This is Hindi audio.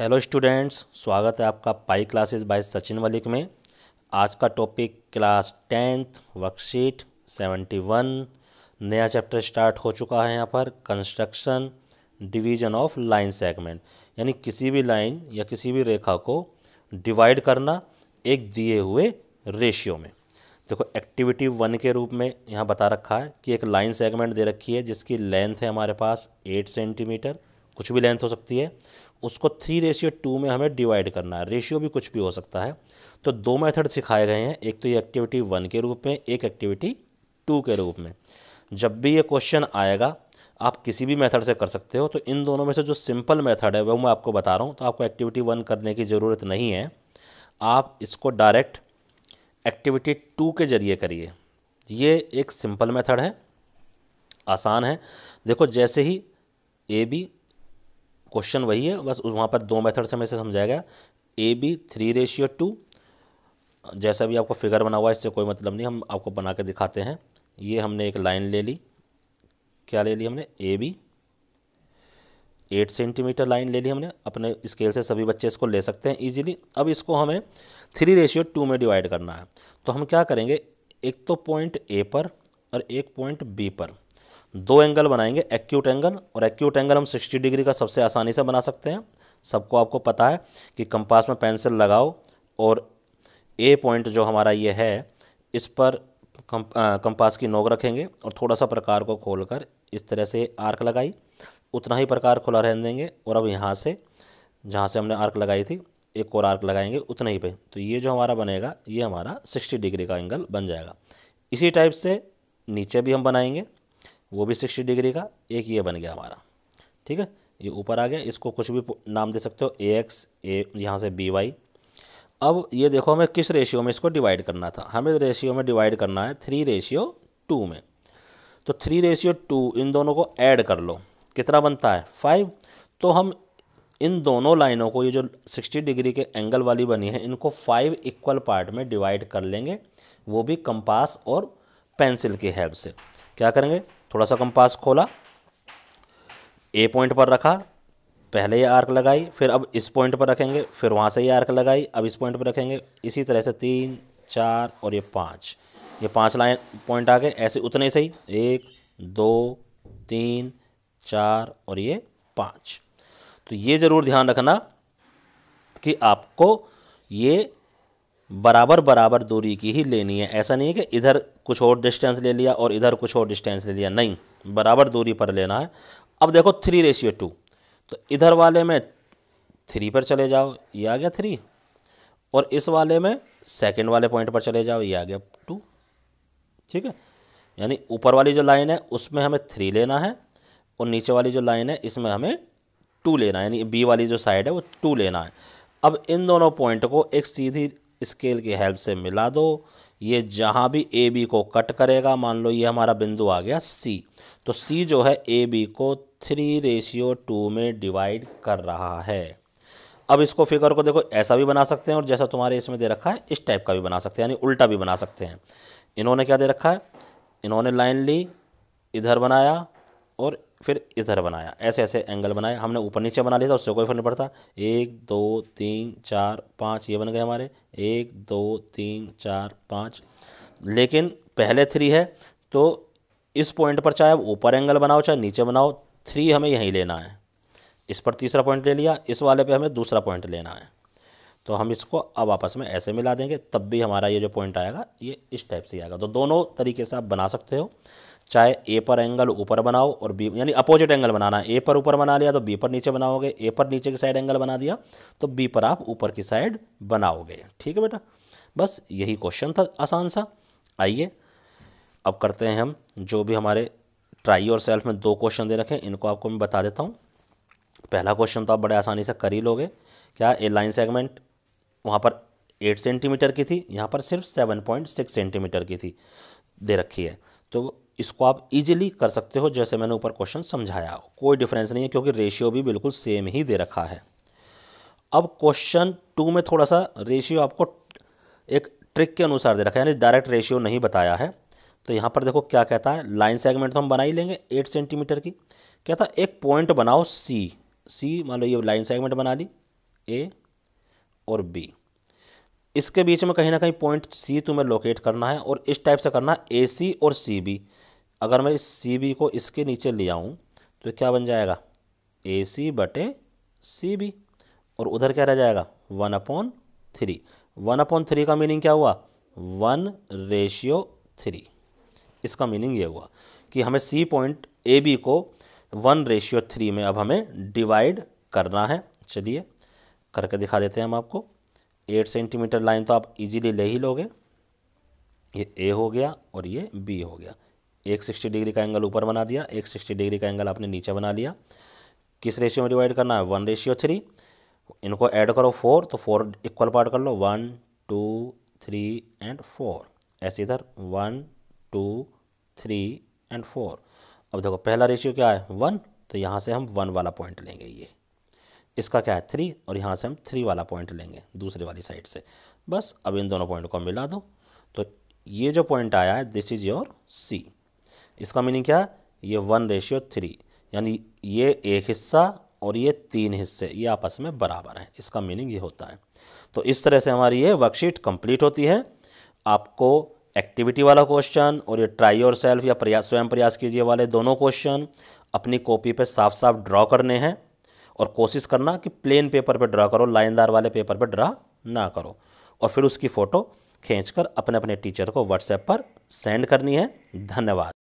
हेलो स्टूडेंट्स स्वागत है आपका Pi classes by Sachin Malik में आज का topic class tenth worksheet seventy one नया चैप्टर स्टार्ट हो चुका है यहाँ पर construction division of line segment यानी किसी भी लाइन या किसी भी रेखा को डिवाइड करना एक दिए हुए रेशियो में देखो एक्टिविटी वन के रूप में यहाँ बता रखा है कि एक लाइन सेगमेंट दे रखी है जिसकी लेंथ है हमारे पास एट सेंटीमीटर कुछ भी लेंथ हो सकती है उसको थ्री रेशियो टू में हमें डिवाइड करना है रेशियो भी कुछ भी हो सकता है तो दो मेथड सिखाए गए हैं एक तो ये एक्टिविटी वन के रूप में एक एक्टिविटी टू के रूप में जब भी ये क्वेश्चन आएगा आप किसी भी मेथड से कर सकते हो तो इन दोनों में से जो सिंपल मेथड है वह मैं आपको बता रहा हूँ तो आपको एक्टिविटी वन करने की ज़रूरत नहीं है आप इसको डायरेक्ट एक्टिविटी टू के जरिए करिए ये एक सिंपल मेथड है आसान है देखो जैसे ही ए बी क्वेश्चन वही है बस वहाँ पर दो मेथड से हमें इसे समझाया गया A B three ratio two जैसा भी आपको फिगर बना हुआ है इससे कोई मतलब नहीं हम आपको बना के दिखाते हैं ये हमने एक लाइन ले ली क्या ले ली हमने A B eight centimetre line ले ली हमने अपने स्केल से सभी बच्चे इसको ले सकते हैं इजीली अब इसको हमें थ्री रेशियो टू में डिवाइड करना है तो हम क्या करेंगे एक तो पॉइंट ए पर और एक पॉइंट बी पर दो एंगल बनाएंगे एक्यूट एंगल और एक्यूट एंगल हम सिक्सटी डिग्री का सबसे आसानी से बना सकते हैं सबको आपको पता है कि कंपास में पेंसिल लगाओ और ए पॉइंट जो हमारा ये है इस पर कम, कम्पास कंपास की नोक रखेंगे और थोड़ा सा प्रकार को खोलकर इस तरह से आर्क लगाई उतना ही प्रकार खुला रहने देंगे और अब यहाँ से जहाँ से हमने आर्क लगाई थी एक और आर्क लगाएंगे उतना ही पे तो ये जो हमारा बनेगा ये हमारा सिक्सटी डिग्री का एंगल बन जाएगा इसी टाइप से नीचे भी हम बनाएंगे वो भी सिक्सटी डिग्री का एक ये बन गया हमारा ठीक है ये ऊपर आ गया इसको कुछ भी नाम दे सकते हो ए एक्स ए यहाँ से बी वाई अब ये देखो हमें किस रेशियो में इसको डिवाइड करना था हमें रेशियो में डिवाइड करना है थ्री रेशियो टू में तो थ्री रेशियो टू इन दोनों को ऐड कर लो कितना बनता है फाइव तो हम इन दोनों लाइनों को ये जो सिक्सटी डिग्री के एंगल वाली बनी है इनको फाइव इक्वल पार्ट में डिवाइड कर लेंगे वो भी कंपास और पेंसिल की हेल्प से क्या करेंगे थोड़ा सा कंपास खोला ए पॉइंट पर रखा पहले ये आर्क लगाई फिर अब इस पॉइंट पर रखेंगे फिर वहाँ से ये आर्क लगाई अब इस पॉइंट पर रखेंगे इसी तरह से तीन चार और ये पाँच ये पाँच लाइन पॉइंट आ गए ऐसे उतने से ही एक दो तीन चार और ये पाँच तो ये ज़रूर ध्यान रखना कि आपको ये बराबर बराबर दूरी की ही लेनी है ऐसा नहीं है कि इधर कुछ और डिस्टेंस ले लिया और इधर कुछ और डिस्टेंस ले लिया नहीं बराबर दूरी पर लेना है अब देखो थ्री रेशियो टू तो इधर वाले में थ्री पर चले जाओ ये आ गया थ्री और इस वाले में सेकेंड वाले पॉइंट पर चले जाओ ये आ गया टू ठीक है यानी ऊपर वाली जो लाइन है उसमें हमें थ्री लेना है और नीचे वाली जो लाइन है इसमें हमें टू लेना है यानी बी वाली जो साइड है वो टू लेना है अब इन दोनों पॉइंट को एक सीधी स्केल की हेल्प से मिला दो ये जहाँ भी ए बी को कट करेगा मान लो ये हमारा बिंदु आ गया सी तो सी जो है ए बी को थ्री रेशियो टू में डिवाइड कर रहा है अब इसको फिगर को देखो ऐसा भी बना सकते हैं और जैसा तुम्हारे इसमें दे रखा है इस टाइप का भी बना सकते हैं यानी उल्टा भी बना सकते हैं इन्होंने क्या दे रखा है इन्होंने लाइन ली इधर बनाया और फिर इधर बनाया ऐसे ऐसे एंगल बनाए हमने ऊपर नीचे बना लिया था उससे कोई फर्क नहीं पड़ता एक दो तीन चार पाँच ये बन गए हमारे एक दो तीन चार पाँच लेकिन पहले थ्री है तो इस पॉइंट पर चाहे ऊपर एंगल बनाओ चाहे नीचे बनाओ थ्री हमें यहीं लेना है इस पर तीसरा पॉइंट ले लिया इस वाले पे हमें दूसरा पॉइंट लेना है तो हम इसको अब आपस में ऐसे मिला देंगे तब भी हमारा ये जो पॉइंट आएगा ये इस टाइप से आएगा तो दोनों तरीके से आप बना सकते हो चाहे ए पर एंगल ऊपर बनाओ और बी यानी अपोजिट एंगल बनाना ए पर ऊपर बना लिया तो बी पर नीचे बनाओगे ए पर नीचे की साइड एंगल बना दिया तो बी पर आप ऊपर की साइड बनाओगे ठीक है बेटा बस यही क्वेश्चन था आसान सा आइए अब करते हैं हम जो भी हमारे ट्राई और सेल्फ में दो क्वेश्चन दे रखे इनको आपको मैं बता देता हूँ पहला क्वेश्चन तो आप बड़े आसानी से कर ही लोगे क्या ए लाइन सेगमेंट वहाँ पर एट सेंटीमीटर की थी यहाँ पर सिर्फ सेवन पॉइंट सिक्स सेंटीमीटर की थी दे रखी है तो इसको आप इजीली कर सकते हो जैसे मैंने ऊपर क्वेश्चन समझाया कोई डिफरेंस नहीं है क्योंकि रेशियो भी बिल्कुल सेम ही दे रखा है अब क्वेश्चन टू में थोड़ा सा रेशियो आपको एक ट्रिक के अनुसार दे रखा है यानी डायरेक्ट रेशियो नहीं बताया है तो यहाँ पर देखो क्या कहता है लाइन सेगमेंट तो हम बना ही लेंगे एट सेंटीमीटर की कहता है एक पॉइंट बनाओ सी सी मान लो ये लाइन सेगमेंट बना ली ए और बी इसके बीच में कहीं ना कहीं पॉइंट सी तुम्हें लोकेट करना है और इस टाइप से करना है ए सी और सी बी अगर मैं इस सी बी को इसके नीचे ले आऊँ तो क्या बन जाएगा ए सी बटे सी बी और उधर क्या रह जाएगा one upon three one upon three का मीनिंग क्या हुआ वन रेशियो थ्री इसका मीनिंग ये हुआ कि हमें सी पॉइंट ए बी को वन रेशियो थ्री में अब हमें डिवाइड करना है चलिए करके दिखा देते हैं हम आपको एट सेंटीमीटर लाइन तो आप इजीली ले ही लोगे ये ए हो गया और ये बी हो गया एक सिक्सटी डिग्री का एंगल ऊपर बना दिया एक सिक्सटी डिग्री का एंगल आपने नीचे बना लिया किस रेशियो में डिवाइड करना है वन रेशियो थ्री इनको ऐड करो फोर तो फोर इक्वल पार्ट कर लो one two three and four ऐसे इधर one two three and four अब देखो पहला रेशियो क्या है वन तो यहाँ से हम वन वाला पॉइंट लेंगे ये इसका क्या है थ्री और यहाँ से हम थ्री वाला पॉइंट लेंगे दूसरे वाली साइड से बस अब इन दोनों पॉइंट को मिला दो तो ये जो पॉइंट आया है दिस इज योर सी इसका मीनिंग क्या ये वन रेशियो थ्री यानी ये एक हिस्सा और ये तीन हिस्से ये आपस में बराबर हैं इसका मीनिंग ये होता है तो इस तरह से हमारी ये वर्कशीट कंप्लीट होती है आपको एक्टिविटी वाला क्वेश्चन और ये ट्राई और सेल्फ या प्रयास स्वयं प्रयास कीजिए वाले दोनों क्वेश्चन अपनी कॉपी पे साफ साफ ड्रॉ करने हैं और कोशिश करना कि प्लेन पेपर पे ड्रा करो लाइनदार वाले पेपर पे ड्रा ना करो और फिर उसकी फ़ोटो खींचकर अपने अपने टीचर को व्हाट्सएप पर सेंड करनी है धन्यवाद